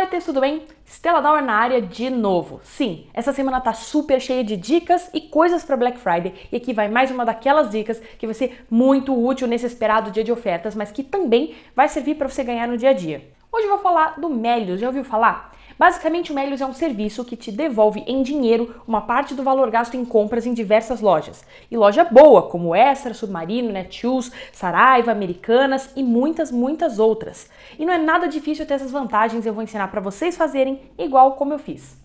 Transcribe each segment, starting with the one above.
Fala ter tudo bem? Stella Dauer na área de novo. Sim, essa semana tá super cheia de dicas e coisas para Black Friday e aqui vai mais uma daquelas dicas que vai ser muito útil nesse esperado dia de ofertas, mas que também vai servir para você ganhar no dia a dia. Hoje eu vou falar do Melios, já ouviu falar? Basicamente, o Melios é um serviço que te devolve em dinheiro uma parte do valor gasto em compras em diversas lojas. E loja boa, como Extra, Submarino, Netshoes, Saraiva, Americanas e muitas, muitas outras. E não é nada difícil ter essas vantagens, eu vou ensinar para vocês fazerem igual como eu fiz.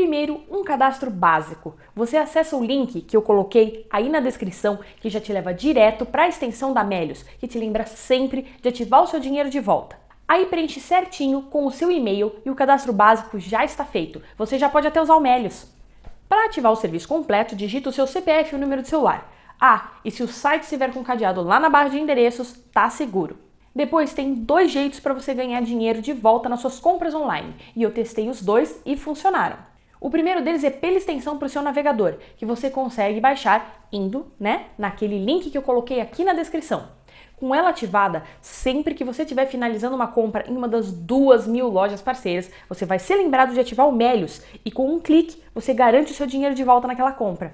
Primeiro, um cadastro básico. Você acessa o link que eu coloquei aí na descrição, que já te leva direto para a extensão da Melios, que te lembra sempre de ativar o seu dinheiro de volta. Aí preenche certinho com o seu e-mail e o cadastro básico já está feito. Você já pode até usar o Melios. Para ativar o serviço completo, digita o seu CPF e o número de celular. Ah, e se o site estiver com cadeado lá na barra de endereços, tá seguro. Depois tem dois jeitos para você ganhar dinheiro de volta nas suas compras online, e eu testei os dois e funcionaram. O primeiro deles é pela extensão para o seu navegador, que você consegue baixar indo, né, naquele link que eu coloquei aqui na descrição. Com ela ativada, sempre que você estiver finalizando uma compra em uma das duas mil lojas parceiras, você vai ser lembrado de ativar o Melios e com um clique você garante o seu dinheiro de volta naquela compra.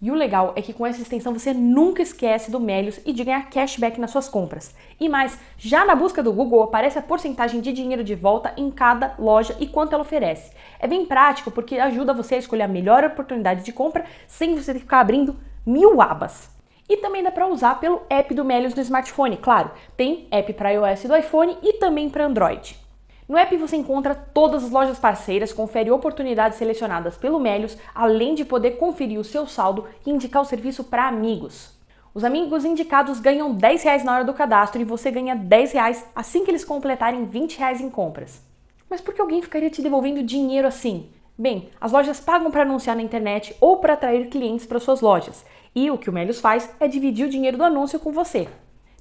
E o legal é que com essa extensão você nunca esquece do Melios e de ganhar cashback nas suas compras. E mais, já na busca do Google aparece a porcentagem de dinheiro de volta em cada loja e quanto ela oferece. É bem prático porque ajuda você a escolher a melhor oportunidade de compra sem você ter que ficar abrindo mil abas. E também dá para usar pelo app do Melios no smartphone, claro. Tem app para iOS do iPhone e também para Android. No app você encontra todas as lojas parceiras, confere oportunidades selecionadas pelo Melios, além de poder conferir o seu saldo e indicar o serviço para amigos. Os amigos indicados ganham R$10 na hora do cadastro e você ganha R$10 assim que eles completarem R$20 em compras. Mas por que alguém ficaria te devolvendo dinheiro assim? Bem, as lojas pagam para anunciar na internet ou para atrair clientes para suas lojas. E o que o Melios faz é dividir o dinheiro do anúncio com você.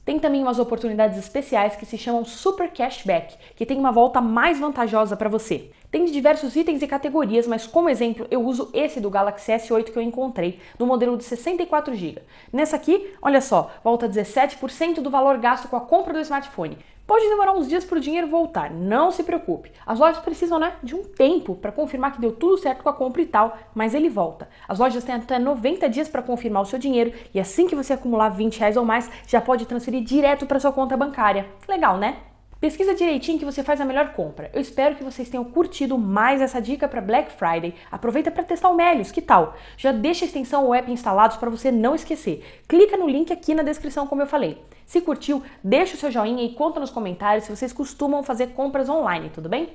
Tem também umas oportunidades especiais que se chamam Super Cashback, que tem uma volta mais vantajosa para você. Tem diversos itens e categorias, mas como exemplo eu uso esse do Galaxy S8 que eu encontrei, no modelo de 64 GB. Nessa aqui, olha só, volta 17% do valor gasto com a compra do smartphone. Pode demorar uns dias para o dinheiro voltar, não se preocupe. As lojas precisam né, de um tempo para confirmar que deu tudo certo com a compra e tal, mas ele volta. As lojas têm até 90 dias para confirmar o seu dinheiro e assim que você acumular 20 reais ou mais, já pode transferir direto para sua conta bancária. Legal, né? Pesquisa direitinho que você faz a melhor compra. Eu espero que vocês tenham curtido mais essa dica para Black Friday. Aproveita para testar o Melios, que tal? Já deixa a extensão ou app instalados para você não esquecer. Clica no link aqui na descrição, como eu falei. Se curtiu, deixa o seu joinha e conta nos comentários se vocês costumam fazer compras online, tudo bem?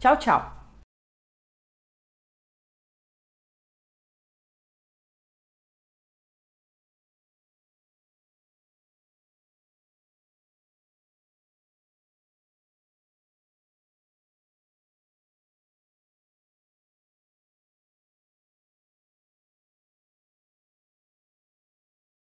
Tchau, tchau!